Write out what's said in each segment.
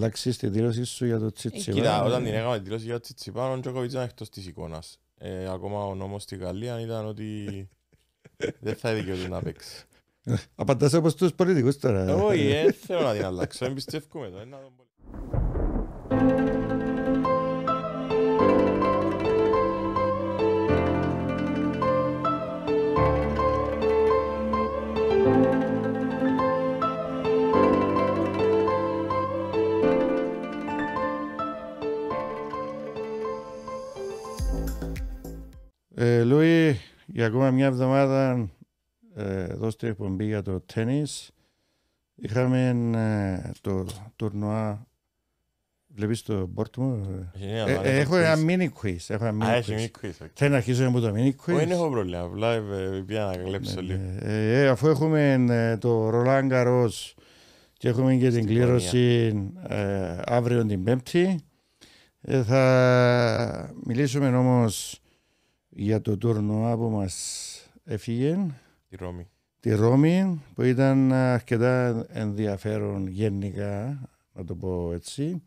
αλλάξεις τη δήλωσή σου για το Τσιτσιπά. Ε, κοίτα, όταν την έκαμε τη δήλωση για το Τσιτσιπά, ο Τζοκοβιτς ήταν εκτός της εικόνας. Ε, ακόμα ο νόμος στη Γαλλία ήταν ότι δεν θα δικαιούται να παίξει. Απαντάς όπως τους πολιτικούς τώρα. Όχι, ε, θέλω να την αλλάξω, εμπιστεύκουμε το. Ε, Λουί, για ακόμα μια εβδομάδα ε, εδώ στην εκπομπή για το τέννις είχαμε ε, το τουρνουά Βλέπεις το πόρτο μου. Ε, έχω ένα mini quiz. Έχω ένα mini quiz. Θέλω να αρχίσω από το mini quiz. Δεν έχω πρόβλημα. Απλά πια ε, να κλέψω ναι, λίγο. Ναι. Ε, αφού έχουμε το Ρολάν Καρός και έχουμε και την κλήρωση αύριο την Πέμπτη, θα μιλήσουμε όμως για το τουρνουά που μας έφυγε. Τη Ρώμη. Τη Ρώμη που ήταν αρκετά ενδιαφέρον γενικά, να το πω έτσι.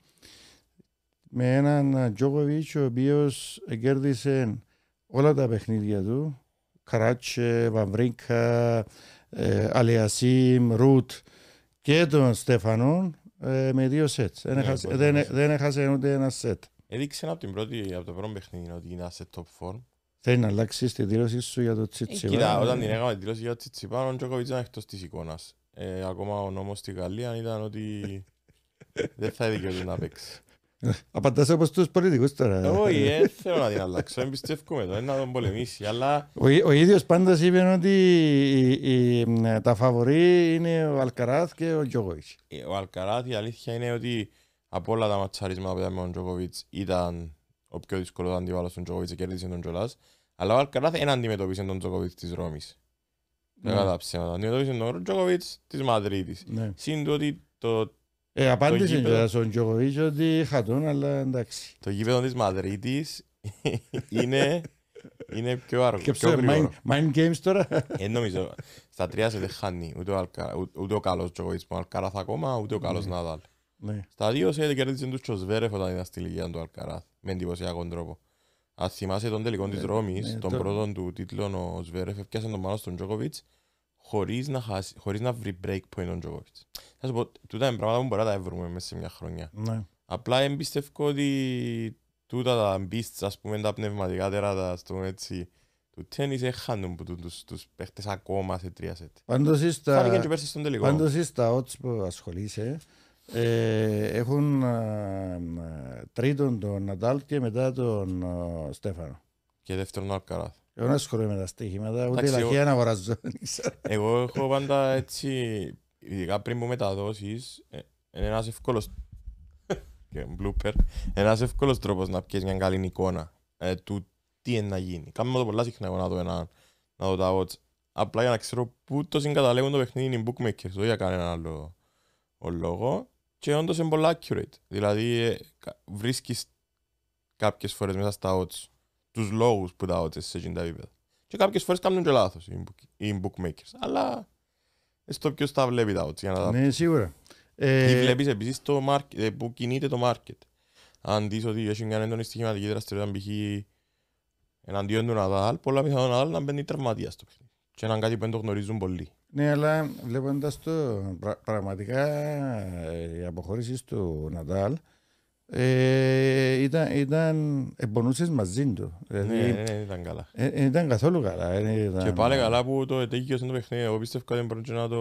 Με έναν Τζόκοβιτς ο οποίος κέρδισε όλα τα παιχνίδια του. Καράτσε, Βαμβρίνκα, Αλεασίμ, Αλιασίμ, Ρουτ και τον Στεφανόν ε, με δύο ναι, σετ. Ναι, ναι. ε, δεν, έχασε ούτε ένα σετ. Έδειξε από, την πρώτη, από το πρώτο παιχνίδι ότι είναι σε top form Θέλει να αλλάξει τη δήλωσή σου για το Τσίτσι. Ε, κοίτα, όταν την έκανα τη δήλωση για το Τσίτσι, πάνω ο Τζόκοβιτ ήταν εκτός της εικόνας. Ε, ακόμα ο νόμος στη Γαλλία ήταν ότι δεν θα δικαιούται να παίξει. Απαντάς όπως τους πολιτικούς τώρα. Όχι, ε, δεν θέλω να την αλλάξω, δεν πιστεύουμε το, να τον πολεμήσει, αλλά... Ο ίδιος πάντα είπε ότι τα φαβορή είναι ο Αλκαράθ και ο Τζόκοβιτ. Ε, ο Αλκαράθ η αλήθεια είναι ότι από όλα τα ματσαρίσματα που ήταν με τον Τζόκοβιτς ήταν ο πιο δύσκολο αντιβάλλος στον Τζοκοβίτ και κέρδισε τον Τζολά. Αλλά ο Αλκαράθ δεν αντιμετώπισε τον Τζοκοβιτς της Ρώμης. Ναι. Δεν κατά ψέματα. Αντιμετώπισε τον Τζοκοβιτς της Μαδρίτης. Ναι. Συν του ότι το... Ε, απάντησε κιόλας στον Τζοκοβιτς ότι τον, αλλά εντάξει. Το γήπεδο της Μαδρίτης είναι... Είναι πιο αργό. Και πιο mind, games τώρα. Ε, δεν νομίζω. Στα τρία σε δεν χάνει ούτε ο, καλός Τζοκοβιτς που Αλκαράθ ακόμα, ούτε ο καλός ναι. Ναδάλ. Στα δύο σε κερδίσαν τους Τσοσβέρεφ όταν ήταν στη Λιγία του Αλκαράθ με εντυπωσιακό τρόπο. Αν θυμάσαι τον τελικό της ε, Ρώμης, ναι, τον πρώτο του τίτλο ο Σβέρεφ, έφτιασε τον πάνω στον Τζόκοβιτς χωρίς να, να βρει break point τον Τζόκοβιτς. Θα σου πω, τούτα είναι πράγματα που μπορεί να τα βρούμε μέσα σε μια χρονιά. Ναι. Απλά εμπιστεύω ότι τούτα τα μπίστ, ας πούμε, τα πνευματικά τεράτα, πούμε έτσι, του τέννις έχανουν που τους, παίχτες ακόμα σε τρία σετ. Πάντως είσαι στα, είσαι στα odds που ασχολείσαι, ε, έχουν ε, ε, τρίτον τον Ναντάλ και μετά τον ε, Στέφανο. Και δεύτερον ο Αλκαράθ. Εγώ δεν ασχολούμαι με τα στοίχηματα, ούτε η λαχεία να αγοράζω. Εγώ έχω πάντα έτσι, ειδικά πριν μου μεταδώσεις, είναι ένας εύκολος και blooper, ένας εύκολος τρόπος να πιέσεις μια καλή εικόνα ε, του τι είναι να γίνει. Κάμε το πολλά συχνά εγώ να δω, ένα, να δω τα watch. Απλά για να ξέρω πού το συγκαταλέγουν το παιχνίδι είναι οι bookmakers, όχι για κανέναν άλλο λόγο. Και όντως είναι πολύ accurate. Δηλαδή ε, βρίσκεις κάποιες φορές μέσα στα odds τους λόγους που τα odds σε γίνει τα επίπεδα. Και κάποιες φορές κάνουν και λάθος οι bookmakers. Αλλά στο ποιος τα βλέπει τα odds. Για να ναι, τα... σίγουρα. Και ε, βλέπεις επίσης το market, ε, που κινείται το market. Αν δεις ότι έχει μια έντονη στοιχηματική δραστηριότητα π.χ. εναντίον του Ναδάλ, πολλά πιθανόν Ναδάλ να μπαίνει τραυματίας στο παιχνίδι. Και έναν κάτι που δεν το γνωρίζουν πολλοί. Ναι, αλλά βλέποντας το, πραγματικά ε, οι αποχωρήσεις του Νατάλ ε, ήταν, ήταν εμπονούσες μαζί του. Δηλαδή, ναι, ναι, ήταν καλά. Ε, ε ήταν καθόλου καλά. Ε, ναι, ήταν... Και πάλι καλά που το ετήκιο το παιχνίδι. Εγώ πίστευκα ότι μπορούσε να το...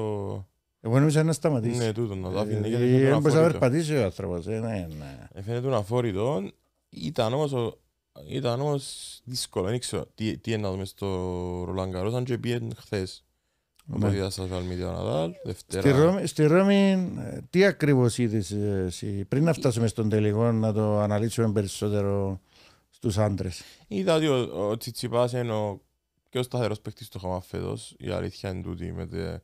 Εγώ νομίζω να σταματήσει. Ναι, τούτο, να το αφήνει. γιατί δεν μπορούσε να περπατήσει ο άνθρωπος. Ε, ναι, ναι. Έφερε τον αφόρητο. Ήταν όμως, ήταν όμως δύσκολο. Δεν ξέρω τι, τι να στο Ρολαγκαρός, αν και πήγαινε χθες. Ναι. Στη Ρώμη, τι ακριβώς είδες ε, πριν να φτάσουμε στον τελικό, να το αναλύσουμε περισσότερο στους άντρες. Είδα ότι ο, ο Τσιτσιπάς είναι ο πιο σταθερός παίκτης του χώμα φέτος. Η αλήθεια είναι τούτη με, τε,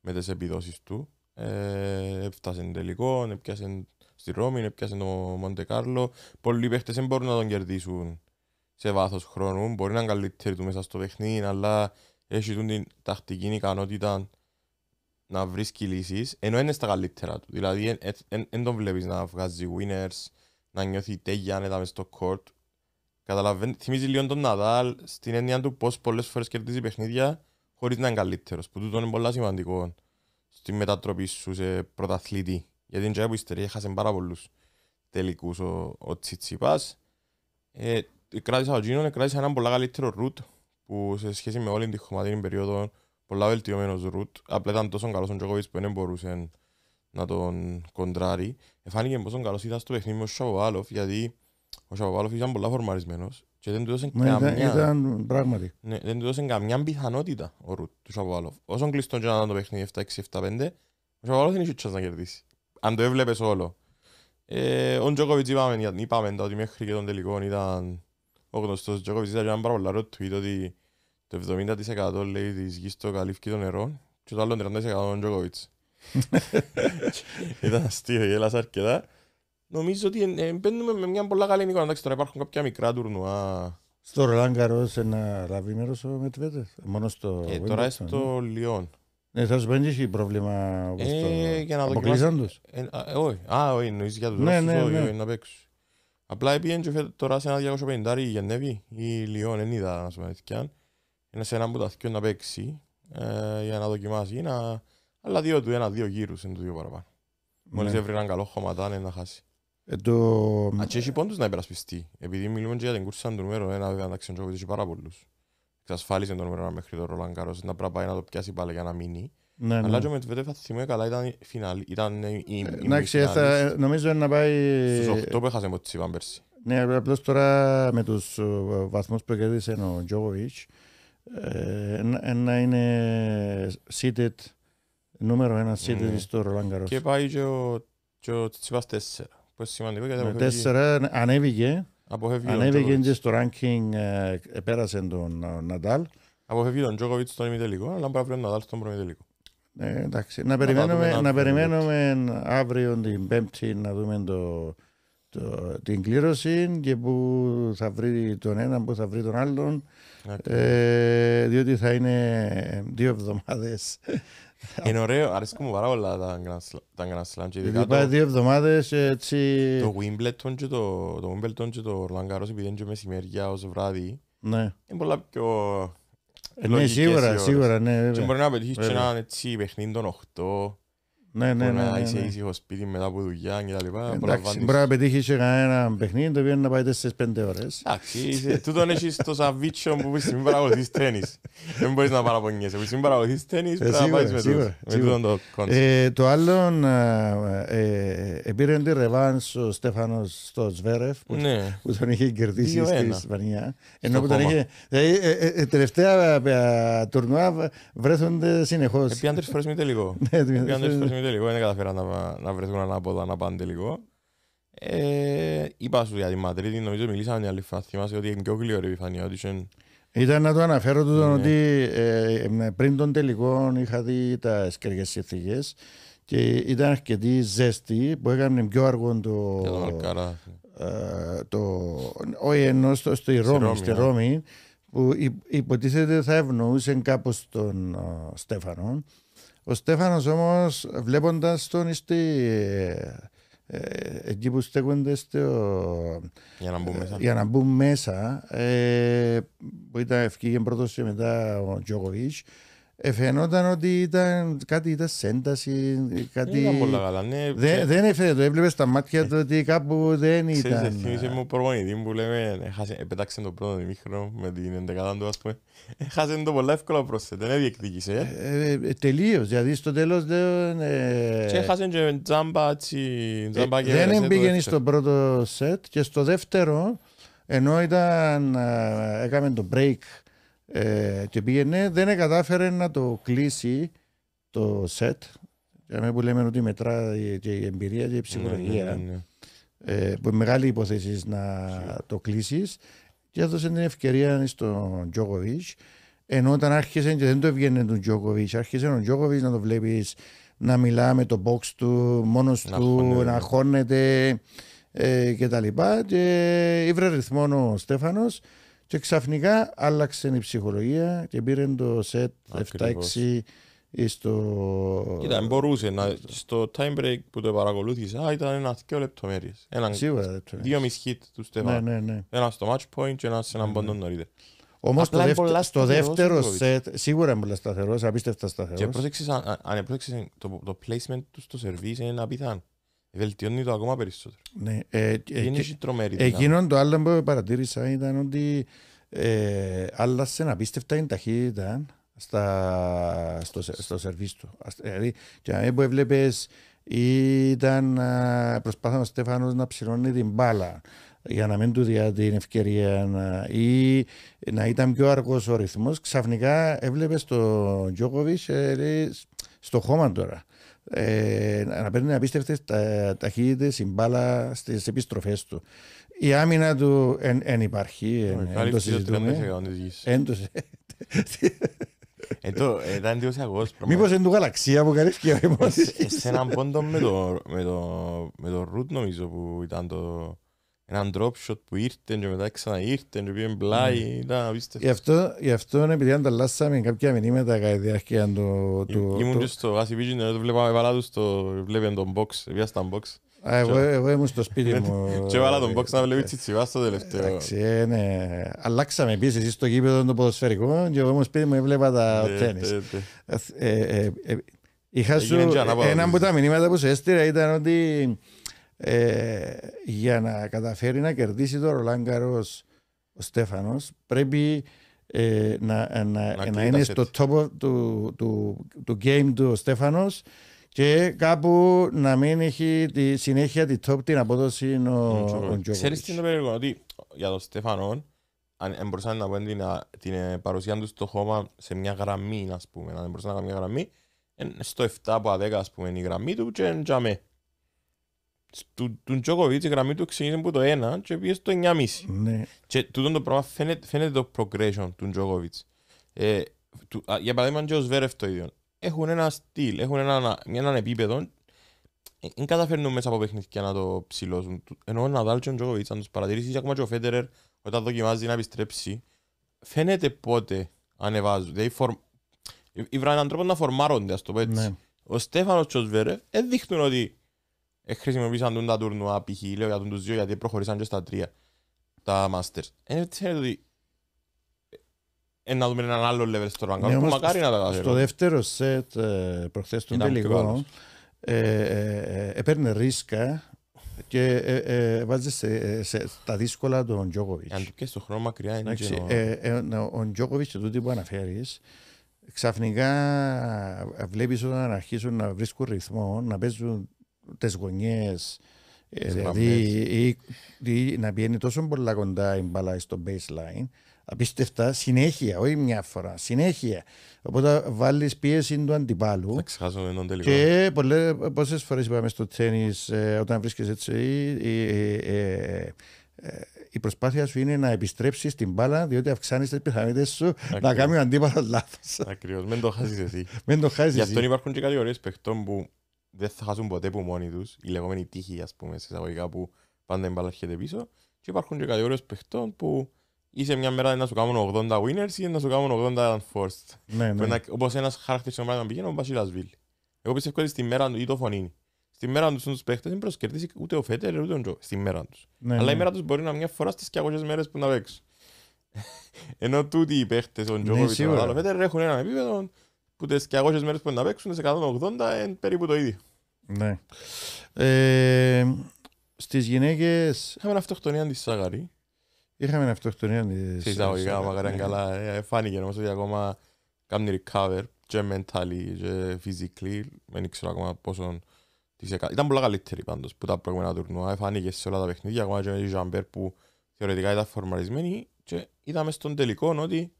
με τις επιδόσεις του. Έφτασε έφτασε τελικό, έπιασε στη Ρώμη, έπιασε το Μοντεκάρλο. Πολλοί παίχτες δεν μπορούν να τον κερδίσουν σε βάθος χρόνου. Μπορεί να είναι καλύτεροι του μέσα στο παιχνίδι, αλλά έχει την τακτική ικανότητα να βρίσκει λύσεις, ενώ είναι στα καλύτερα του. Δηλαδή, δεν τον βλέπεις να βγάζει winners, να νιώθει τέγια ανέτα μες στο court. Καταλαβαίνει, θυμίζει λίγο τον Ναδάλ στην έννοια του πώς πολλές φορές κερδίζει παιχνίδια χωρίς να είναι καλύτερος, που τούτο είναι πολύ σημαντικό στη μετατροπή σου σε πρωταθλητή. Γιατί είναι που ιστορία, έχασε πάρα πολλούς τελικούς ο, ο Τσιτσιπάς. Ε, κράτησα ο Τζίνον, ε, κράτησα έναν πολύ καλύτερο ρουτ που σε σχέση με όλη την χωματίνη περίοδο πολλά βελτιωμένος ρουτ. Απλά ήταν τόσο καλός ο Τζοκοβιτς που δεν μπορούσε να τον κοντράρει. Εφάνηκε πόσο καλός ήταν στο παιχνίδι με ο Σαββάλοφ γιατί ο Σαββάλοφ ήταν πολλά φορμαρισμένος και δεν του έδωσε καμιά... Ήταν Ναι, δεν του καμιά πιθανότητα ο Ρουτ του Σαββάλοφ. Όσον κλειστό και να ήταν το παιχνίδι 7-6-7-5, ο Σαββάλοφ δεν είχε τσάς να κερδίσει. Αν το έβλεπες όλο. Ε, ο Τζοκοβιτς είπαμε, είπαμε ότι μέχρι και τον τελικό ήταν ο γνωστός Τζόκοβιτς ήταν ένα πάρα πολλά ρωτουίτ ότι το 70% λέει της γης το καλύφκι των νερών και το άλλο 30% είναι ο Τζόκοβιτς. Ήταν αστείο, γέλασα αρκετά. Νομίζω ότι ε, ε, μπαίνουμε με μια πολλά καλή εικόνα. Εντάξει, τώρα υπάρχουν κάποια μικρά τουρνουά. Στο Ρολάνγκαρο σε ένα λαβή μέρος ο Μετβέτες, μόνο στο... Ε, τώρα στο ναι. Λιόν. Ναι, θα σου πέντε έχει πρόβλημα όπως ε, το... Αποκλείσαν τους. Όχι, α, όχι, για τους ναι, Ρώσους, ναι, όχι, να παίξουν. Απλά επειδή είναι τώρα σε ένα 250 η Γενέβη ή η Λιόν, δεν είδα να σου Είναι σε ένα που τα θέλει να παίξει ε, για να δοκιμάσει. Να... Αλλά δύο του, ένα-δύο γύρους είναι το δύο παραπάνω. Ναι. Μόλις ναι. έβριναν καλό χώμα, ναι, να χάσει. Ε, το... Αν και έχει πόντους να υπερασπιστεί. Επειδή μιλούμε και για την κούρσα του νούμερο, ένα βέβαια να ξεντζόβει, έχει πάρα πολλούς. Εξασφάλισε το νούμερο μέχρι τώρα ο Λαγκάρος, να πρέπει να το πιάσει πάλι για να μείνει. Ναι, ναι, Αλλά και με τη θα θυμούμαι καλά ήταν η φινάλη. ήταν η ε, Εντάξει, νομίζω να πάει... Στους 8 που έχασε με τη Σιβάν πέρσι. Ναι, απλώς τώρα με τους βαθμούς που κέρδισε ο Τζόβοβιτς ε, ε, να είναι seated, νούμερο ένα seated ναι. στο Ρολάνγκαρος. Και πάει και ο Τσιβάς 4, Πώς σημαντικό γιατί... Ναι, αποφεύγει. Τέσσερα ανέβηκε, ανέβηκε και στο ranking, πέρασε τον Ναντάλ. Αποφεύγει τον Τζόκοβιτς στον ημιτελικό, αλλά πρέπει να βρει τον Ναντάλ στον προμητελικό. Ναι, εντάξει. Να, περιμένουμε, να, περιμένουμε αύριο την Πέμπτη να δούμε το, το, την κλήρωση και που θα βρει τον ένα, που θα βρει τον άλλον. Ε, διότι θα είναι ε, δύο εβδομάδες. Είναι ωραίο, αρέσκουν μου πάρα πολλά τα Grand Slam. και ειδικά δηλαδή, πάει δύο εβδομάδες έτσι... Το Wimbledon και το, το το Roland επειδή είναι και μεσημέρια ως βράδυ. Ναι. Είναι πολλά πιο ε, ναι, σίγουρα, σίγουρα, ναι, βέβαια. Και μπορεί να πετύχεις έτσι ναι, ναι, ναι, ναι, Είσαι ναι. ήσυχο σπίτι μετά από δουλειά και τα λοιπά. Εντάξει, μπορεί να πετύχεις και κανένα παιχνίδι το οποίο να πάει 4-5 ώρες. Εντάξει, τούτον έχεις το σαβίτσιο που σήμερα παραγωθείς τέννις. Δεν μπορείς να παραπονιέσαι. Που σήμερα τέννις ε, πρέπει να πάεις με τούτον το κόνσεπτ. Το άλλο ε, ε, επήρε ρεβάνς ο Στέφανος στο ναι. που τον είχε κερδίσει τελικό, δεν καταφέραν να, να βρεθούν ανάποδα να πάνε τελικό. Ε, είπα σου για τη Μαδρίτη, νομίζω μιλήσαμε μια άλλη φορά. Θυμάσαι ότι είναι πιο γλυόρη επιφανή audition. Ήταν να το αναφέρω τον ναι. ότι ε, πριν τον τελικό είχα δει τα σκέργες συνθήκες και ήταν αρκετή ζέστη που έκανε πιο αργό το. Για τον Αλκαρά. Ε, το, όχι ενώ στο, στη Ρώμη, στη ναι. Ρώμη, που υποτίθεται θα ευνοούσε κάπως τον Στέφανο. Ο Στέφανος όμως, βλέποντας τον είστε ε, εκεί που στέκονται στο, για να μπουν ε, μέσα, για να μπουν μέσα ε, που ήταν πρώτος και μετά ο Τζοκοβίτς ε, φαίνονταν ότι ήταν κάτι ήταν σένταση, κάτι... Ήταν πολύ καλά, ναι. Δεν, δεν έφερε το, έβλεπες στα μάτια του ότι κάπου δεν ήταν. Ξέρεις, θυμίσαι μου προπονητή που λέμε, έχασε, ε, το πρώτο ημίχρονο με την εντεκάδα του, ας πούμε. Έχασε το πολύ εύκολο πρόσθετα, δεν διεκδίκησε. Ε. ε, ε, τελείως, δηλαδή στο τέλος δεν... Ε... Και έχασε και τζάμπα, έτσι, τζάμπα ε, και Δεν πήγαινε στο πρώτο σετ και στο δεύτερο, ενώ ήταν, έκαμε το break, ε, και πήγαινε, δεν κατάφερε να το κλείσει το σετ. Για μένα που λέμε ότι μετρά και η εμπειρία και η ψυχολογία. Ναι, ναι, ναι. ναι. Ε, που μεγάλη υπόθεση να το κλείσεις. Και έδωσε την ευκαιρία στον Τζόκοβιτ. Ενώ όταν άρχισε και δεν το έβγαινε τον Τζόκοβιτ, άρχισε τον Τζόκοβιτ να το βλέπεις να μιλά με το box του μόνος του, να χώνεται ε, κτλ. Και, και ήβρε ρυθμό ο Στέφανος και ξαφνικά άλλαξε η ψυχολογία και πήρε το σετ 7-6 στο... Κοίτα, μπορούσε να, στο time break που το παρακολούθησα ήταν ένας δυο λεπτομέρειες. Ένα, Σίγουρα λεπτομέρειες. Δύο μισχύτ του Στεφάν. Ναι, ναι, ναι, Ένα στο match point και ένας σε έναν ναι, ποντόν ναι. νωρίτερα. Όμως το, δεύτε, δεύτερο σετ, σίγουρα είναι πολύ σταθερός, απίστευτα σταθερός. Και πρόσεξες, το, το placement του στο σερβίς είναι απίθανο. Βελτιώνει το ακόμα περισσότερο. Ναι. Ε, ε Είναι ε, Εκείνον το άλλο που παρατήρησα ήταν ότι ε, άλλασε απίστευτα την ταχύτητα στα, στο, στο σερβίς του. Δηλαδή, και αν έβλεπες ήταν προσπάθησε ο Στέφανος να ψηλώνει την μπάλα για να μην του διά την ευκαιρία να, ή να ήταν πιο αργός ο ρυθμός. Ξαφνικά έβλεπες τον Τζόκοβιτς ε, στο χώμα τώρα ε, να παίρνει απίστευτες τα, ταχύτητες η μπάλα στις επιστροφές του. Η άμυνα του δεν υπάρχει. Δεν το συζητούμε. το ήταν δύο Μήπω είναι του γαλαξία που καλύφθηκε ο ε, ε, Σε έναν πόντο με το, με, το, με το Ρουτ νομίζω που ήταν το έναν drop shot που ήρθε και μετά ξανά ήρθε και πήγε μπλάι, ναι. ήταν απίστευτο. Γι' αυτό, γι αυτό επειδή ανταλλάσσαμε κάποια μηνύματα κατά τη διάρκεια του... του Ήμουν και στο Άση δεν το βλέπαμε βάλα τους, το βλέπε τον box, βγάζα τον box. Εγώ, εγώ ήμουν στο σπίτι μου. Και βάλα τον box να ε, βλέπει Τσιβά στο τελευταίο. Εντάξει, ε, ναι. Αλλάξαμε επίσης στο γήπεδο των ποδοσφαιρικών και εγώ ήμουν σπίτι μου έβλεπα τα ναι, ναι, τέννις. Ε, είχα σου... Ένα από τα μηνύματα που σου έστειρα ήταν ότι ε, για να καταφέρει να κερδίσει το Ρολάν ο Στέφανος πρέπει ε, να, ε, να, να, να είναι στο top του, του, του game του ο Στέφανος και κάπου να μην έχει τη συνέχεια τη top την απόδοση ο Τζόκοβιτς. Ξέρεις τι είναι περίεργο, ότι για τον Στέφανο αν μπορούσαν να πούν την, την ε, παρουσία του στο χώμα σε μια γραμμή, ας πούμε, αν μπορούσαν να κάνουν μια γραμμή, στο 7 από 10 ας πούμε η γραμμή του και τζαμε του, του Τζοκοβίτς η γραμμή του ξεκίνησε από το 1 και πήγε στο 9,5. Ναι. Και τούτο το πράγμα φαίνεται, φαίνεται το progression του Τζοκοβίτς. Ε, για παράδειγμα και ο Σβέρεφ το ίδιο. Έχουν ένα στυλ, έχουν ένα, έναν επίπεδο. Δεν ε, καταφέρνουν μέσα από παιχνίδια να το ψηλώσουν. Ενώ ο Ναδάλ και ο Τζοκοβίτς, αν τους παρατηρήσεις, ακόμα και ο Φέντερερ, όταν δοκιμάζει να επιστρέψει, φαίνεται πότε ανεβάζουν. Δηλαδή, φορ... έναν να φορμάρονται, ας το πω έτσι. Ναι. Ο Στέφανος και ο Σβέρεφ δείχνουν ότι ε, χρησιμοποίησαν τα τουρνουά π.χ. λέω για τους δύο γιατί προχωρήσαν και στα τρία τα Masters. Είναι ξέρετε ότι ε, ε, να άλλο level στο rank. Ναι, που μακάρι να τα καταφέρω. Στο δεύτερο σετ προχθές τον τελικό έπαιρνε ρίσκα και βάζει σε, τα δύσκολα τον Τζόκοβιτ. Αν και στο χρόνο μακριά είναι και Ο Τζόκοβιτ και τούτοι που αναφέρεις ξαφνικά βλέπεις όταν αρχίσουν να βρίσκουν ρυθμό, να παίζουν ε, τις δηλαδή γωνιέ, μια φορά, συνέχεια. Οπότε βάλεις πίεση του αντιπάλου. Και πόσες φορές είπαμε στο τέννη, ε, όταν βρίσκεσαι έτσι, η, ε, η προσπάθεια σου είναι να πηγαίνει τοσο πολυ κοντα η την μπάλα, διότι αντιπαλου και πολλέ φορε ειπαμε στο ε, οταν βρισκεσαι πιθανότητες σου Ακριβώς. να κάνει ο αντίπαλος λάθος. Ακριβώς. Μην το χάσεις εσύ. Μην το χάσεις. Γι' αυτό υπάρχουν και παιχτών που δεν θα χάσουν ποτέ που μόνοι τους, οι λεγόμενοι τύχοι ας πούμε, σε εισαγωγικά που πάντα εμπαλάρχεται πίσω και υπάρχουν και κατηγορίες παιχτών που είσαι μια μέρα να σου κάνουν 80 winners ή να σου κάνουν 80 unforced. Ναι, ναι. Όπως ένας χαρακτήρις στον πράγμα πηγαίνει, ο Μπασίλασβιλ. Εγώ πιστεύω ότι στη μέρα του ή το φωνήνει. Στη μέρα του τους παίχτες δεν προσκερδίσει ούτε ο Φέτερ ούτε ο Τζο. Στη μέρα τους. Ναι, Αλλά ναι. η μέρα τους μπορεί να μια φορά στις 200 μέρες που να παίξουν. Ενώ τούτοι οι παίχτες, ο Τζόκοβιτς, ναι, ο Φέτερ έχουν έναν επίπεδο που τις 200 μέρες που να παίξουν, σε 180 είναι περίπου το ίδιο. Ναι. Ε, στις γυναίκες... Είχαμε αυτοκτονία της Σαγαρή. Είχαμε αυτοκτονία της Σε εισαγωγικά, μακάρι είναι καλά. Ε, ε, φάνηκε όμως ότι ακόμα κάνει recover και mentally και physically. Δεν ξέρω ακόμα πόσο... Ήταν πολλά καλύτερη πάντως που τα προηγούμενα τουρνουά. Ε, φάνηκε σε όλα τα παιχνίδια, ακόμα και με τη Ζαμπέρ που θεωρητικά ήταν φορμαρισμένη και είδαμε στον τελικό ότι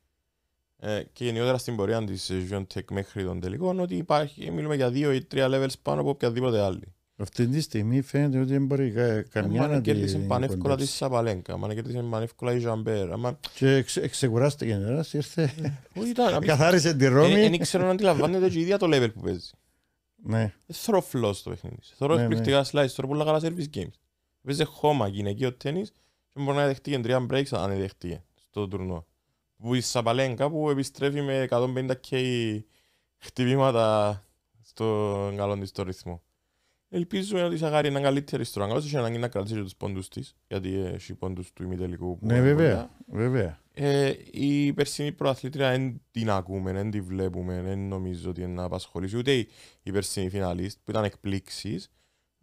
ε, και γενικότερα στην πορεία της ε, Geontech μέχρι τον τελικό ότι υπάρχει, μιλούμε για δύο ή τρία levels πάνω από οποιαδήποτε άλλη. Αυτή τη στιγμή φαίνεται ότι δεν μπορεί καμιά να την κέρδισε πανεύκολα της Σαπαλέγκα, αν κερδίσει πανεύκολα η Ζαμπέρ. Αμα... Και εξεκουράστηκε Ελλάδα, ήρθε. Ε, καθάρισε τη Ρώμη. Δεν ήξερα να αντιλαμβάνεται το η ίδια το level που παίζει. Ναι. Θωρώ φλός το παιχνίδι. Θεωρώ ναι, ναι. εκπληκτικά σλάι, θεωρώ πολύ καλά service games. Παίζει χώμα γυναικείο τέννη και μπορεί να δεχτεί και τρία breaks αν δεχτεί στο τουρνό που η Σαπαλέγκα που επιστρέφει με 150k χτυπήματα στον καλό της το ρυθμό. Ελπίζουμε ότι η Σαγάρη είναι καλύτερη στο ραγκάλο, έχει ανάγκη να κρατήσει τους πόντους της, γιατί έχει πόντους του ημιτελικού. Ναι, βέβαια, βέβαια. Ε, η περσινή προαθλήτρια δεν την ακούμε, δεν την βλέπουμε, δεν νομίζω ότι είναι να απασχολήσει. Ούτε η, η περσινή φιναλίστ που ήταν εκπλήξης,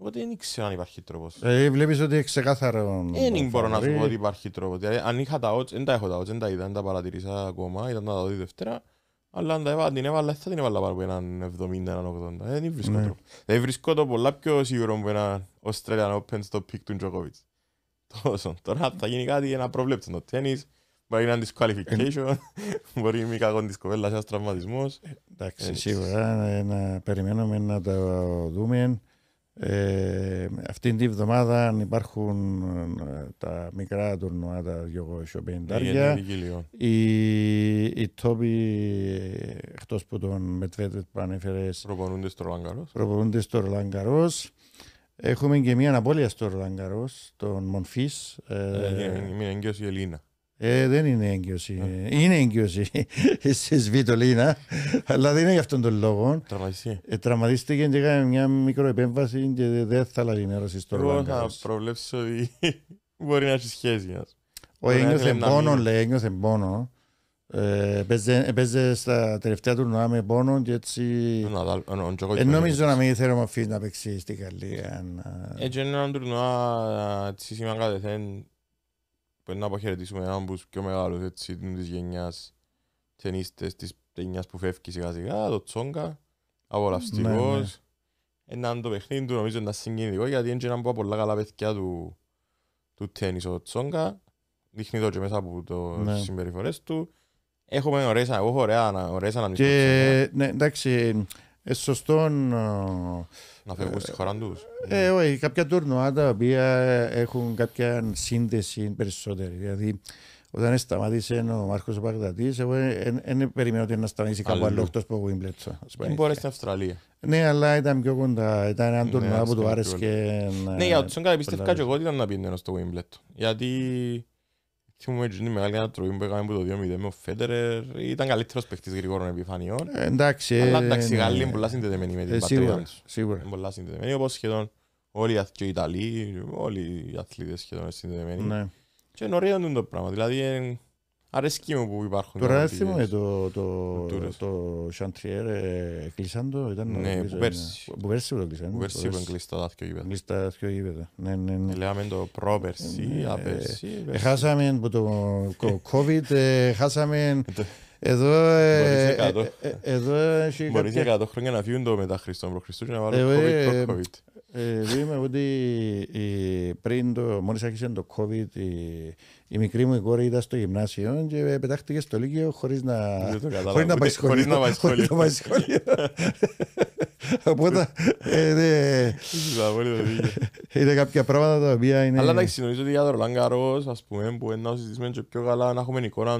Οπότε δεν ξέρω αν υπάρχει τρόπος. Ε, Βλέπεις ότι έχει ξεκάθαρο. Ε, δεν μπορώ να σου πω ότι υπάρχει τρόπος. Δηλαδή, αν είχα τα ότσα, δεν τα έχω τα ότσα, δεν τα είδα, δεν τα παρατηρήσα ακόμα, ήταν τα δύο Δευτέρα. Αλλά αν τα έβαλα, την έβαλα, θα την έβαλα πάνω από έναν 70, έναν 80. Ε, δεν βρίσκω ναι. τρόπο. Δεν δηλαδή, βρίσκω το πολλά πιο σίγουρο από έναν Australian Open στο πικ του Τζοκόβιτ. Τόσο. Τώρα θα γίνει κάτι για να προβλέψουν το τέννις. Μπορεί να είναι disqualification, ε, μπορεί είναι κακό της κοπέλας ένας τραυματισμός. Εντάξει, σίγουρα να περιμένουμε να το δούμε. Ε, αυτή την εβδομάδα αν υπάρχουν τα μικρά τουρνουά, τα 250 οι, οι τόποι εκτός που τον Μετβέτβετ που ανέφερες προπονούνται στο Ρολάνγκαρος. Έχουμε και μια απώλεια στο Ρολάνγκαρος, τον Μονφής. Ε, ε, μια η Ελλήνα. Ε, δεν είναι έγκυοση. Mm. Είναι έγκυοση στη Σβίτολίνα, ε. αλλά δεν είναι γι' αυτόν τον λόγο. Τραυματιστήκε. Ε, τραυματίστηκε και έκανε μια μικροεπέμβαση και δεν θα λάβει ενημέρωση στο λόγο. Εγώ θα προβλέψω ότι μπορεί να έχει σχέση. Ο ένιωθε πόνο, λέει, ένιωθε πόνο. Ε, παίζε στα τελευταία του με πόνο και έτσι... Δεν νομίζω να μην θέλω να αφήσει να παίξει στη Γαλλία. Έτσι είναι ένα τουρνουά ε, της σήμαν δεν Πρέπει να αποχαιρετήσουμε έναν που πιο μεγάλος έτσι της γενιάς ταινίστες της που φεύγει σιγά σιγά, το Τσόγκα, απολαυστικός. Ναι, ναι. Ένα το παιχνίδι του νομίζω είναι συγκινητικό γιατί είναι έναν από πολλά καλά παιδιά του, του τέννις ο Τσόγκα. Δείχνει το και μέσα από το ναι. συμπεριφορές του. Έχουμε ωραίες, ε, σωστό. Ε, να φεύγουν στη χώρα τους. Ε, ναι. όχι, κάποια τουρνουά τα οποία έχουν κάποια σύνδεση περισσότερη. Δηλαδή, όταν σταμάτησε ο Μάρκος Παγδατής, εγώ δεν περιμένω ότι να σταματήσει κάπου άλλο εκτός από Wimbledon. Δεν μπορεί στην Αυστραλία. Ναι, αλλά ήταν πιο κοντά. Ήταν ένα ναι, τουρνουά που του άρεσε. Ε, ναι, για ε, τον Σόγκα πιστεύω και εγώ ότι ήταν να πίνει στο Wimbledon. Γιατί Θυμούμε ότι είναι μεγάλη ανατροπή που έκαμε από το 2-0 με ο Φέντερερ ήταν καλύτερος παίχτης γρηγόρων επιφανειών. Ε, εντάξει. Αλλά εντάξει, οι ε, ναι. Γάλλοι είναι πολλά συνδεδεμένοι με την ε, πατρίδα τους. Σίγουρα. Είναι πολλά συνδεδεμένοι, όπως σχεδόν όλοι οι Ιταλοί, όλοι οι αθλητές σχεδόν είναι συνδεδεμένοι. Ναι. Και νωρίτερα είναι το πράγμα. Δηλαδή αρέσκει μου που υπάρχουν. Τώρα θυμούμε το, το, το, Σαντριέρ ε, κλείσαν το. Ήταν ναι, που πέρσι. Που πέρσι το κλείσαν. Που πέρσι που κλείσαν τα δάθκιο γήπεδα. Κλείσαν τα δάθκιο γήπεδα. Ναι, ναι, ναι. Λέαμε το πρόπερσι, ναι. απέρσι. Ε, χάσαμε από το COVID, ε, χάσαμε... Εδώ, εδώ, Μπορείς για 100 χρόνια να φύγουν το μετά Χριστόν προ Χριστού και να βάλουν COVID προ COVID. Ε, δούμε ότι πριν, το, μόλις άρχισε το COVID, η, μικρή μου κόρη ήταν στο γυμνάσιο και πετάχτηκε στο Λίγιο χωρίς να, χωρίς να πάει σχολείο. Οπότε ε, είναι κάποια πράγματα τα οποία είναι... Αλλά να νομίζω ότι για τον Ρολάν ας πούμε, που να συζητήσουμε και πιο καλά, να έχουμε εικόνα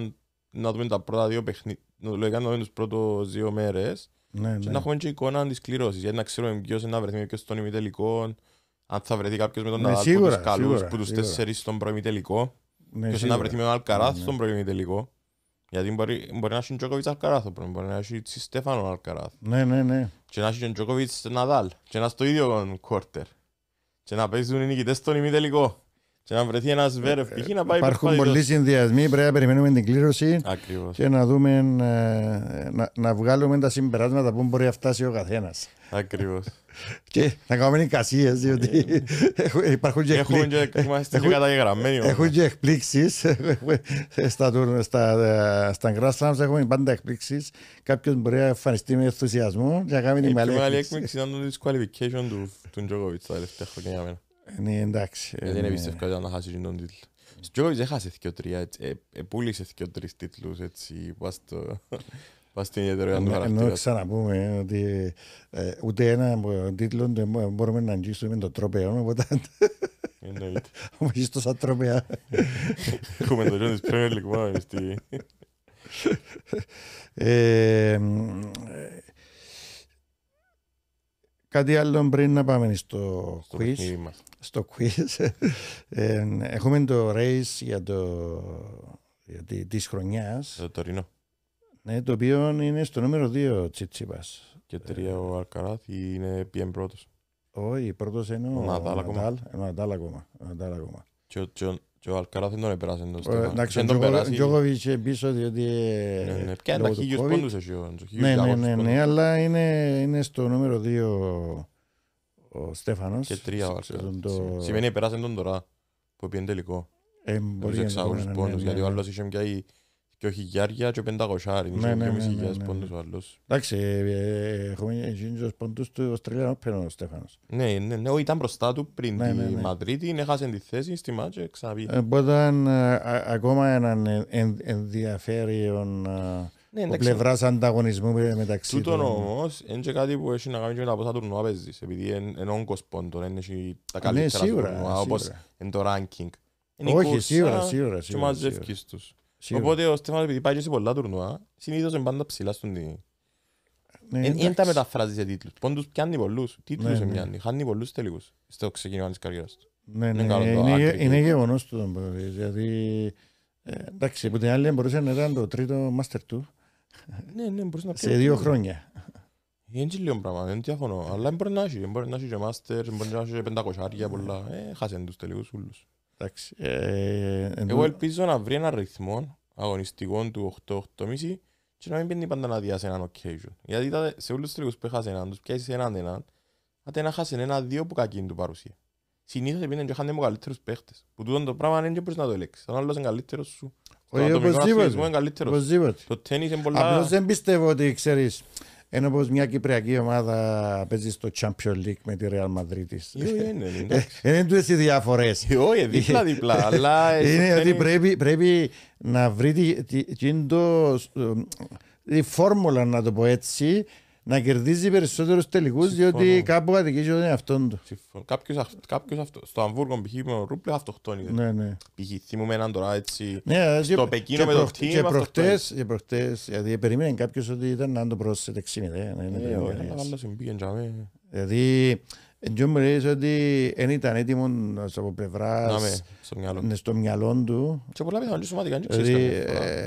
να δούμε τα πρώτα δύο παιχνίδια, να το να δούμε τους πρώτους δύο μέρες, ναι, και ναι. να έχουμε και εικόνα τη κλήρωση. Γιατί να ξέρουμε ποιο να βρεθεί με ποιος στον ημιτελικό, αν θα βρεθεί κάποιος με τον ναι, Ναδάλ που τους καλούς, που τους τέσσερις στον προημιτελικό. Ναι, ποιος να βρεθεί με τον Αλκαράθ ναι, ναι, στον προημιτελικό. Γιατί μπορεί, μπορεί να έχει Τζόκοβιτ Αλκαράθ, μπορεί να έχει Στέφανο Αλκαράθ. Ναι, ναι, ναι. Και να έχει Τζόκοβιτ Ναδάλ. Και να στο ίδιο κόρτερ. Και να παίζουν οι νικητές στον ημιτελικό. Και να βρεθεί ένας Σβέρεφ ε, π.χ. να πάει Υπάρχουν πολλοί συνδυασμοί, πρέπει να περιμένουμε την κλήρωση Ακριβώς. και να δούμε, ε, να, να βγάλουμε τα συμπεράσματα που μπορεί να φτάσει ο καθένας. Ακριβώς. και να κάνουμε εικασίε, ε, διότι υπάρχουν και εκπλήξει. Έχουν και εκπλήξεις. Στα Grand Slams έχουμε πάντα εκπλήξεις. Κάποιος μπορεί να εμφανιστεί με ενθουσιασμό και να κάνει την μεγάλη εκπλήξη. Η μεγάλη εκπλήξη ήταν το disqualification του Τζόκοβιτ τα τελευταία χρόνια για μένα. Ε, ναι, εντάξει. Ε, ε, δεν ναι. εμπιστεύω ότι να χάσει τον τίτλο. δεν χάσεις και ο τρία, Επούλησε και ο τρεις τίτλους, έτσι, Πας στην ιδιαιτερότητα του Ενώ ξαναπούμε ότι ούτε ένα τίτλο δεν μπορούμε να αγγίσουμε το τροπέο. οπότε Εννοείται. Όμω είσαι τόσα τροπέα. Έχουμε το λόγο Πρέμερ, Premier Κάτι άλλο πριν να πάμε στο, quiz. Στο quiz. Ε, έχουμε το race για το, για τη, της χρονιάς. Το τωρινό. Ναι, το οποίο είναι στο νούμερο 2 Τσίτσιπα. Και τρία ε, ο Αλκαράθ είναι πιέν πρώτος. Όχι, πρώτος είναι ο Νατάλ ε, ακόμα. Ο Νατάλ ακόμα. Και ο και ο Αλκαράθ δεν τον επέρασε εντός Εντάξει, ο Γιώκοβιτς πίσω διότι... Ναι, πια πόντους Ναι, ναι, ναι, ναι, αλλά είναι στο νούμερο 2 ο Στέφανος. Και τρία ο Αλκαράθ. Σημαίνει επέρασαν τον τώρα που πήγαινε τελικό. Μπορεί να είναι και όχι γιάρια και πεντακοσάρι. Ναι ναι, ναι, ναι, ναι. ναι. ο άλλος. Εντάξει, ε, έχουμε τους πόντους του Αυστραλιανού πένω ο Στέφανος. Ναι, ναι, ναι, ήταν μπροστά του πριν ναι, τη Μαδρίτη, έχασε τη θέση στη μάτια και ξαναπεί. Οπότε ε, ακόμα έναν ενδιαφέρον ε, από πλευράς ανταγωνισμού μεταξύ του. Τούτον όμως, είναι και κάτι που έχει να κάνει και με τα πόσα τουρνουά παίζεις, επειδή είναι όγκος πόντων, είναι τα καλύτερα τουρνουά, όπως είναι το ranking. Όχι, σίγουρα, σίγουρα. Και μαζεύκεις τους. Οπότε ο Στέφανος επειδή πάει και σε πολλά τουρνουά, συνήθως είναι πάντα ψηλά στον τίτλο. Δεν ναι, τα μεταφράζεις σε τίτλους. Πόντους πιάνει πολλούς, τίτλους ναι, πιάνει, ναι. χάνει πολλούς τελικούς στο ξεκίνημα της καριέρας του. Ναι, είναι ναι, γεγονός του. Γιατί, δηλαδή, ε, εντάξει, από την άλλη μπορούσε να ήταν το τρίτο Μάστερ του σε δύο χρόνια. Είναι λίγο πράγμα, δεν διαφωνώ. Αλλά μπορεί να έχει, μπορεί να έχει και Μάστερ, μπορεί να έχει και πεντακοσάρια πολλά. Ε, Χάσαν τους τελικούς ούλους. Ε, Εγώ ελπίζω να βρει έναν ρυθμό αγωνιστικό του 8 85 και να μην πίνει πάντα να διάσει σε έναν occasion. Γιατί σε όλους τους τρίγους που έχασε έναν, τους πιασεις έναν έναν, άτε να χάσει ένα-δύο που κακή είναι του παρουσία. Συνήθως επειδή και χάνε μου καλύτερους παίχτες. Που τούτον το πράγμα δεν μπορείς να το ελέγξεις. Αν άλλος είναι καλύτερος σου. Ε, Όχι, οπωσδήποτε. Το τένις είναι πολλά... Απλώς δεν πιστεύω ότι ξέρεις. Ενώ πως μια κυπριακή ομάδα παίζει στο Champions League με τη Real Madrid της. Ε, είναι ναι, ε, ε, τούτες οι διαφορές. Όχι, δίπλα δίπλα. Είναι ότι πρέπει να βρει την φόρμουλα, να το πω έτσι, να κερδίζει περισσότερους τελικούς, διότι κάπου αδικήσει τον εαυτό του. Συμφωνώ. Κάποιος στο Αμβούργο π.χ. με τον Ρούπλε αυτοκτόνησε. Δηλαδή. Ναι, ναι. Π.χ. θυμούμε έναν τώρα έτσι. Ναι, στο και, Πεκίνο με το χτύπημα. Και, προχτές, και προχτές, γιατί περίμενε κάποιος ότι ήταν να το πρόσθετε Ναι, Ναι, Δηλαδή, εγώ μου λέει ότι δεν ήταν έτοιμο από πλευράς στο μυαλό ναι, του. Και πολλά πιθανόν σωματικά, δεν δηλαδή, ξέρεις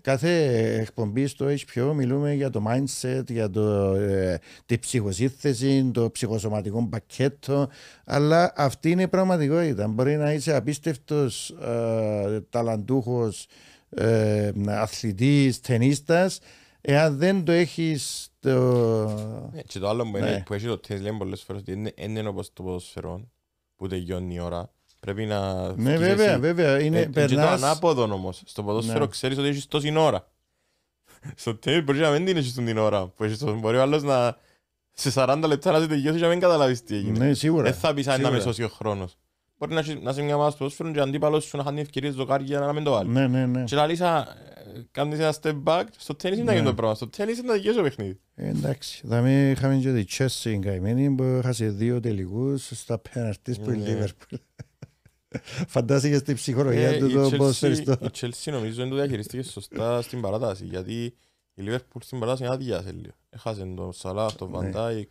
Κάθε εκπομπή στο HPO μιλούμε για το mindset, για το, ε, τη ψυχοσύνθεση, το ψυχοσωματικό πακέτο, αλλά αυτή είναι η πραγματικότητα. Μπορεί να είσαι απίστευτος ε, ταλαντούχος, ε, αθλητής, ταινίστας, εάν δεν το έχεις το... Ε, και το άλλο που, ναι. που έχει το τένις λέμε ότι είναι, είναι όπως το ποδοσφαιρόν που τελειώνει η ώρα Πρέπει να. Ναι, βέβαια, εσύ. βέβαια. Ε, είναι ε, περνάς... και το ανάποδο όμως. Στο ποδόσφαιρο ναι. ξέρεις ότι έχεις τόση ώρα. Στο τέλο μπορείς να μην την έχεις την ώρα. Που έχεις τόσο. Μπορεί ο άλλος να. Σε 40 λεπτά να σε τελειώσει και να μην καταλάβεις τι έγινε. Ναι, σίγουρα. Δεν θα πεις αν είναι με σώσει ο χρόνος. Μπορεί να, να σε μια μάση ποδόσφαιρο και αντίπαλος σου να χάνει ευκαιρίες δοκάρια να μην το βάλεις. Ναι, ναι, ναι. Και λαλίσα, κάνεις ένα step back, στο τέννις είναι να το πράγμα, στο τέννις είναι το γίνει παιχνίδι. Ε, εντάξει, θα μην είχαμε και τη Chelsea καημένη που είχασε δύο τελικούς στα πέναρτις που είναι Liverpool. Φαντάστηκε την ψυχολογία ε, του το ποδοσφαιριστό. Η Chelsea νομίζω δεν το διαχειριστήκες σωστά στην παράταση. Γιατί η Liverpool στην παράταση είναι άδειασε λίγο. Έχασε τον Salah, τον ναι. Dijk.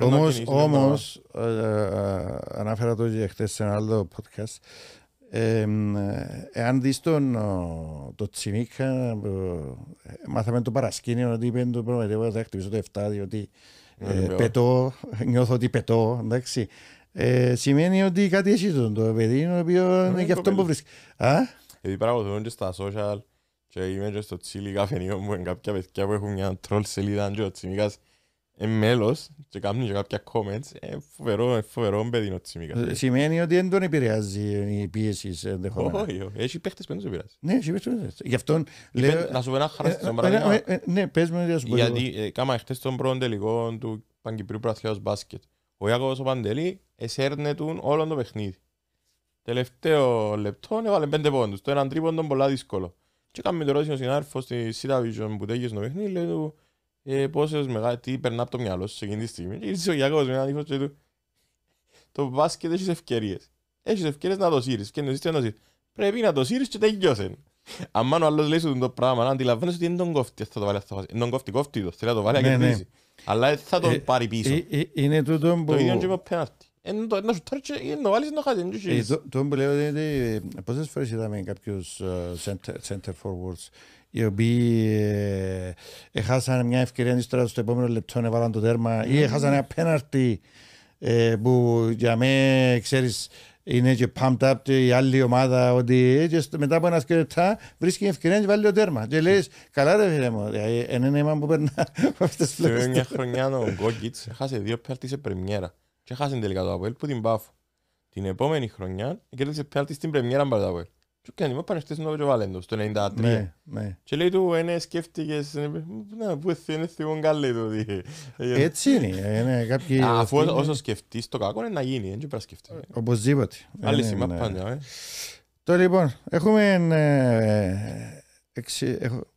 Όμως, όμως ε, ε, ανάφερα το και χτες σε ένα άλλο podcast, εάν δεις τον το Τσινίκα, μάθαμε το παρασκήνιο ότι είπε το πρόβλημα, θα χτυπήσω το 7 διότι ναι, πετώ, νιώθω ότι πετώ, εντάξει ε, σημαίνει ότι κάτι έχει τον το παιδί, το οποίο ναι, είναι και αυτό που βρίσκει. Α? Γιατί πραγματοποιούν και στα social και είμαι και στο τσίλι καφενείο μου, κάποια παιδιά που έχουν μια τρόλ σελίδα και ο Τσιμίκας είναι μέλος και κάνουν και κάποια comments, ε, φοβερό, ε, φοβερό παιδί ο Τσιμίκας. Ε. Σημαίνει ότι δεν τον επηρεάζει η πίεση ενδεχόμενα. Όχι, έχει παίχτες που δεν τον επηρεάζει. Ναι, έχει παίχτες που δεν Γι' αυτό λέω... Να σου πω ένα χαράστησο παράδειγμα. Ναι, πες μου σου πω. Γιατί κάμα χτες τον πρώτο τελικό του Παγκυπρίου Μπάσκετ ο Ιάκωβος ο Παντελή εσέρνε του όλο το παιχνίδι. Τελευταίο λεπτό έβαλε πέντε πόντους. Το έναν τρίποντο πολλά δύσκολο. Και κάνουμε το ρώτηση ο στη Σίτα Βίζον που τέγει στο παιχνίδι, λέει του ε, πόσες μεγάλες, τι περνά από το μυαλό σου σε εκείνη τη στιγμή. Και ήρθε ο Ιάκωβος με έναν ύφος και του το μπάσκετ έχεις ευκαιρίες. Έχεις ευκαιρίες να το σύρεις και εννοείς τι σύρεις. Πρέπει να το σύρεις και τελειώσεν. Αν μάνα ο άλλος λέει σου το πράγμα, να αντιλαμβάνεσαι ότι είναι τον κόφτη, θα το βάλει αυτό. Είναι τον κόφτη, κόφτη το, θέλει να το βάλει και ναι. Αλλά θα τον ε, πάρει πίσω. Ε, ε, είναι Το ίδιο και με πέναρτη. Να σου τάρει είναι να βάλεις να χάσει. Το που λέω είναι πόσες φορές είδαμε κάποιους center forwards οι οποίοι έχασαν μια ευκαιρία αντίστοιχα στο επόμενο λεπτό να βάλαν το τέρμα ή έχασαν ένα ναι, ναι, ναι. πέναλτι που για μένα ξέρεις είναι και pumped up η άλλη ομάδα ότι μετά από ένα σκελετά βρίσκει ευκαιρία και βάλει το τέρμα. Και λες, καλά ρε φίλε μου, είναι ένα που περνά από αυτές τις φλέξεις. μια χρονιά ο Γκόγκιτς έχασε δύο πέλτη σε πρεμιέρα και έχασε τελικά το Αποέλ που την πάφω. Την επόμενη χρονιά κέρδισε πέλτη στην πρεμιέρα με το Αποέλ. Του κάνει, μα πάνε χτες νόβιο Βαλέντο, στο 93. Ναι, ναι. Και λέει του, είναι σκέφτηκες, ε, να που είναι θυγόν καλή του. Έτσι είναι, ε, ναι, είναι κάποιοι... Αφού όσο σκεφτείς το κακό είναι να γίνει, δεν πρέπει να σκεφτείς. Ε, οπωσδήποτε. Άλλη σήμα πάντα. Τώρα λοιπόν, έχουμε...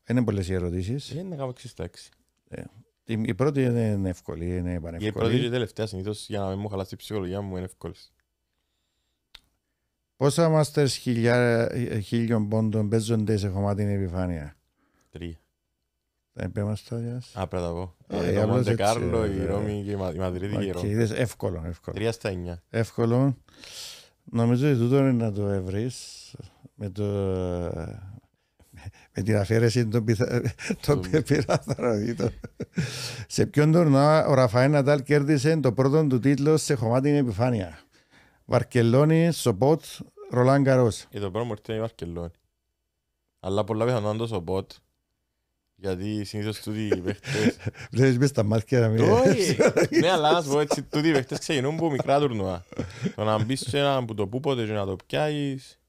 Είναι πολλές οι ερωτήσεις. Είναι να κάνω έξι. Η πρώτη είναι εύκολη, είναι πανεύκολη. Η πρώτη και η τελευταία συνήθως για να μην μου χαλάσει η ψυχολογία μου είναι εύκολης. Πόσα μάστερς ε, χίλιων πόντων παίζονται σε χωμάτινη επιφάνεια. Τρία. Τα είπε μας τα Α, πρέπει να πω. Το ε, Μοντεκάρλο, η ε, Ρώμη και η Μαδρίτη και η Ρώμη. Είδες, εύκολο, εύκολο. Τρία στα εννιά. Εύκολο. Νομίζω ότι τούτο είναι να το ευρύς με το... Με την αφαίρεση των πειραθαροδίτων. Σε ποιον τουρνά ο Ραφαέ Νατάλ κέρδισε το πρώτο του τίτλο σε χωμάτινη επιφάνεια. Βαρκελόνη, Σοπότ, Ρολάν Καρός. Η το πρώτο μου είναι η Βαρκελόνη. Αλλά πολλά πιθανόν το Σοπότ. Γιατί συνήθως τούτοι οι παίχτες... Βλέπεις μες τα μάτια να μην... Ναι, αλλά να σου πω έτσι, τούτοι οι παίχτες ξεκινούν από μικρά τουρνουά. Το να μπεις σε έναν που το πούποτε και να το πιάσεις...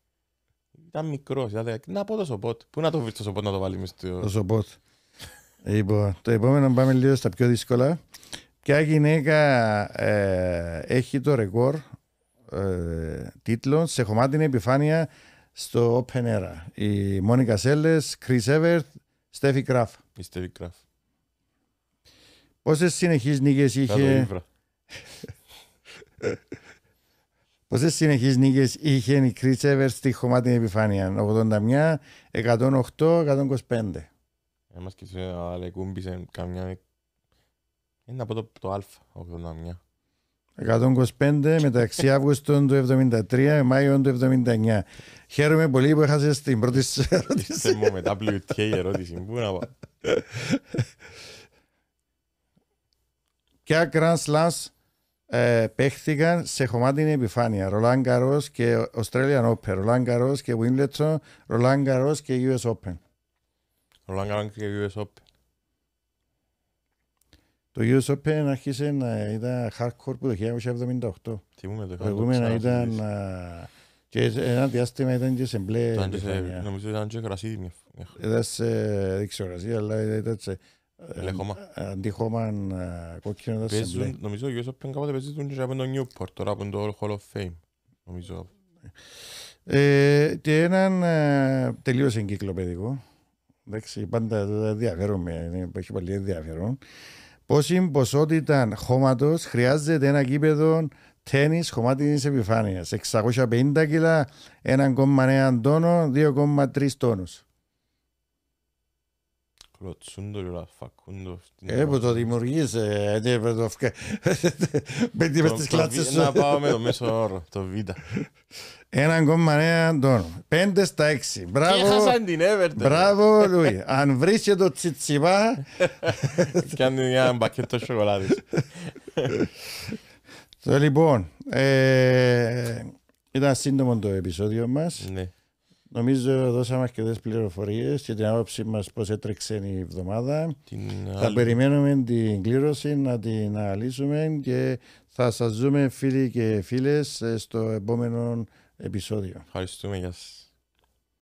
Ήταν μικρός, ήταν... Δηλαδή, να πω το Σοπότ. Πού να το βρεις το Σοπότ να το βάλεις μες το... Το Σοπότ. Ε, λοιπόν, το επόμενο πάμε λίγο στα πιο δύσκολα. Ποια γυναίκα ε, έχει το ρεκόρ ε, τίτλο σε χωμάτινη επιφάνεια στο Open Era. Η Μόνικα Σέλλε, Κρι Εύερτ, Στέφι Κραφ. Η Στέφι Κραφ. Πόσες συνεχείς νίκες είχε. Πόσε συνεχεί νίκε είχε η Κρι Εύερτ στη χωμάτινη επιφάνεια. 81, 108, 125. Είμαστε και σε καμιά... Είναι από το, το α, 81. 125 μεταξύ Αύγουστο του 1973 Μάιο του 1979. Χαίρομαι πολύ που έχασες την πρώτη σου ερώτηση. μου μετά WTA η ερώτηση. Πού να πάω. Ποια Grand Slams ε, παίχθηκαν σε χωμάτινη επιφάνεια. Ρολάν Καρός και Australian Open. Ρολάν Καρός και Wimbledon. Ρολάν Καρός και US Open. Ρολάν Καρός και US Open. Το Youth Open άρχισε να ήταν hardcore που το 1978. Θυμούμε το. Προηγούμενα ήταν... Και ένα διάστημα ήταν και σε μπλε. Νομίζω ήταν και κρασίδι μια φορά. Ήταν σε, δεν ξέρω κρασίδι, αλλά ήταν σε... Ε, αντίχωμα ε, κόκκινο Νομίζω το Youth Open κάποτε παίζουν και από το Newport, τώρα από το Hall of Fame. Νομίζω. Ε, και έναν τελείως εγκυκλοπαιδικό. Εντάξει, πάντα ενδιαφέρομαι, δηλαδή, έχει πολύ ενδιαφέρον. Πόση ποσότητα χώματος χρειάζεται ένα κήπεδο τέννη χωμάτινης επιφάνειας. 650 κιλά, 1,9 τόνο, 2,3 τόνου. Κλωτσούντο φακούντο. Ε, που το δημιουργείς, έπρεπε το τις κλάτσες Να πάω με το μέσο όρο, το Β. Έναν Πέντε στα έξι. Μπράβο. έχασαν την Μπράβο, Λουί. Αν βρεις το τσιτσιβά, Κι αν είναι ένα μπακέτο σοκολάδης. Λοιπόν, ήταν σύντομο το επεισόδιο μας. Ναι. Νομίζω δώσαμε αρκετές πληροφορίες και την άποψή μας πώς έτρεξε η εβδομάδα. Την θα άλλη... περιμένουμε την κλήρωση να την αναλύσουμε και θα σας δούμε φίλοι και φίλες στο επόμενο επεισόδιο. Ευχαριστούμε. Γεια